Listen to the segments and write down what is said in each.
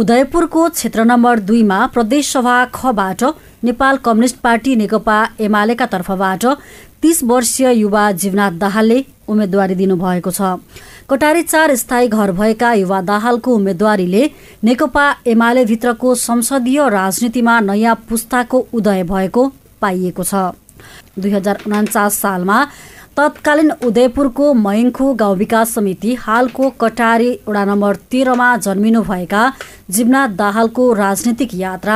उदयपुरको क्षेत्र नम्बर दुईमा प्रदेशसभा खबाट नेपाल कम्युनिस्ट पार्टी नेकपा एमालेका तर्फबाट तीस वर्षीय युवा जीवनाथ दाहालले उम्मेद्वारी दिनुभएको छ कटारी चार स्थायी घर भएका युवा दाहालको उम्मेद्वारीले नेकपा एमाले भित्रको संसदीय राजनीतिमा नयाँ पुस्ताको उदय भएको पाइएको छ दुई हजार उनाचास सालमा तत्कालीन उदयपुरको मयङ्खु गाउँ विकास समिति हालको कटारी वडा नम्बर तेह्रमा जन्मिनुभएका जिम्नाथ दाहालको राजनीतिक यात्रा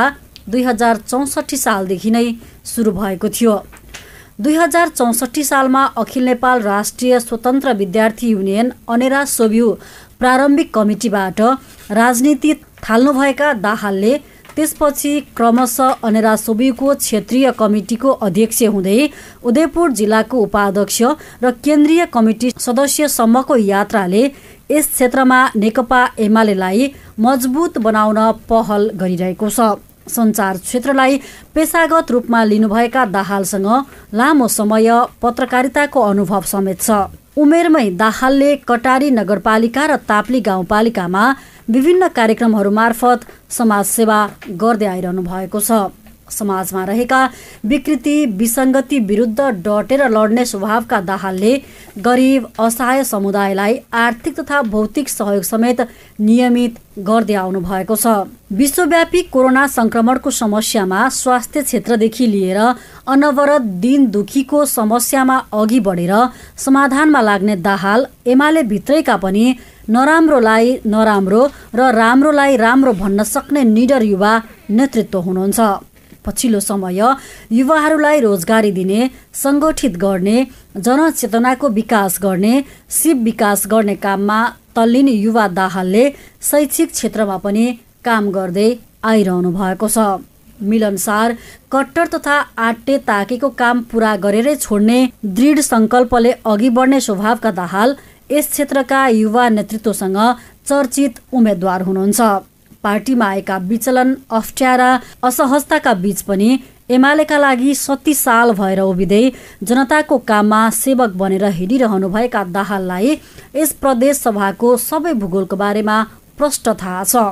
दुई हजार चौसठी सालदेखि नै सुरु भएको थियो दुई हजार चौसठी सालमा अखिल नेपाल राष्ट्रिय स्वतन्त्र विद्यार्थी युनियन अनेरा सोभ्यू प्रारम्भिक कमिटीबाट राजनीति थाल्नुभएका दाहालले त्यसपछि क्रमशः अनेरा सोबीको क्षेत्रीय कमिटिको अध्यक्ष हुँदै उदयपुर जिल्लाको उपाध्यक्ष र केन्द्रीय कमिटी सदस्यसम्मको यात्राले यस क्षेत्रमा नेकपा एमालेलाई मजबुत बनाउन पहल गरिरहेको छ सञ्चार क्षेत्रलाई पेसागत रूपमा लिनुभएका दाहालसँग लामो समय पत्रकारिताको अनुभव समेत छ उमेरमै दाहालले कटारी नगरपालिका र ताप्ली गाउँपालिकामा विभिन्न कार्यक्रमहरू मार्फत समाजसेवा गर्दै आइरहनु भएको छ समाजमा रहेका विकृति विसङ्गति विरुद्ध डटेर लड्ने स्वभावका दाहालले गरिब असहाय समुदायलाई आर्थिक तथा भौतिक सहयोग समेत नियमित गर्दै आउनु भएको छ विश्वव्यापी कोरोना संक्रमणको समस्यामा स्वास्थ्य क्षेत्रदेखि लिएर अनवरत दिन दुखीको समस्यामा अघि बढेर समाधानमा लाग्ने दाहाल एमाले भित्रैका पनि नराम्रोलाई नराम्रो र राम्रोलाई राम्रो भन्न सक्ने निडर युवा नेतृत्व हुनुहुन्छ पछिल्लो समय युवाहरूलाई रोजगारी दिने सङ्गठित गर्ने जनचेतनाको विकास गर्ने सिप विकास गर्ने काममा तल्लिन युवा दाहालले शैक्षिक क्षेत्रमा पनि काम गर्दै आइरहनु भएको छ मिलनसार कट्टर तथा आटे ताकेको काम पुरा गरेरै छोड्ने दृढ सङ्कल्पले अघि बढ्ने स्वभावका दाहाल यस क्षेत्रका युवा नेतृत्वसँग चर्चित उम्मेद्वार हुनुहुन्छ पार्टीमा आएका विचलन अप्ठ्यारा असहजताका बीच पनि एमालेका लागि सती साल भएर उभिँदै जनताको काममा सेवक बनेर हिँडिरहनुभएका दाहाललाई यस प्रदेश सभाको सबै भूगोलको बारेमा प्रष्ट थाहा छ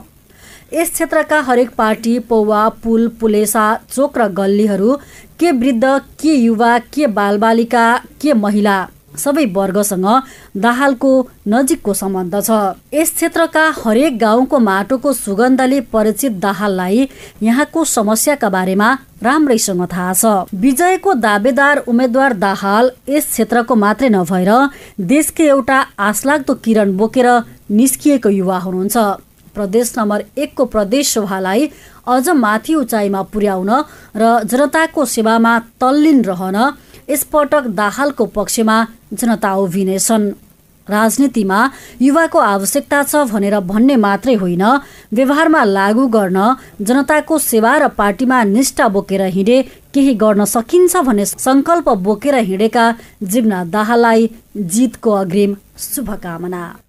यस क्षेत्रका हरेक पार्टी पौवा पुल पुलेसा चोक र गल्लीहरू के वृद्ध के युवा के बालबालिका के महिला सबै वर्गसँग दाहालको नजिकको सम्बन्ध छ यस क्षेत्रका हरेक गाउँको माटोको सुगन्धले परिचित दाहाललाई यहाँको समस्याका बारेमा राम्रैसँग थाहा छ विजयको दावेदार उम्मेद्वार दाहाल यस क्षेत्रको मात्रै नभएर देशकै एउटा आशलाग्दो किरण बोकेर निस्किएको युवा हुनुहुन्छ प्रदेश नम्बर एकको प्रदेश सभालाई अझ माथि उचाइमा पुर्याउन र जनताको सेवामा तल्लीन रहन यसपटक दाहालको पक्षमा जनता उभिनेछन् राजनीतिमा युवाको आवश्यकता छ भनेर भन्ने मात्रै होइन व्यवहारमा लागू गर्न जनताको सेवा र पार्टीमा निष्ठा बोकेर हिँडे केही गर्न सकिन्छ भन्ने संकल्प बोकेर हिँडेका जीवना दाहाललाई जितको अग्रिम शुभकामना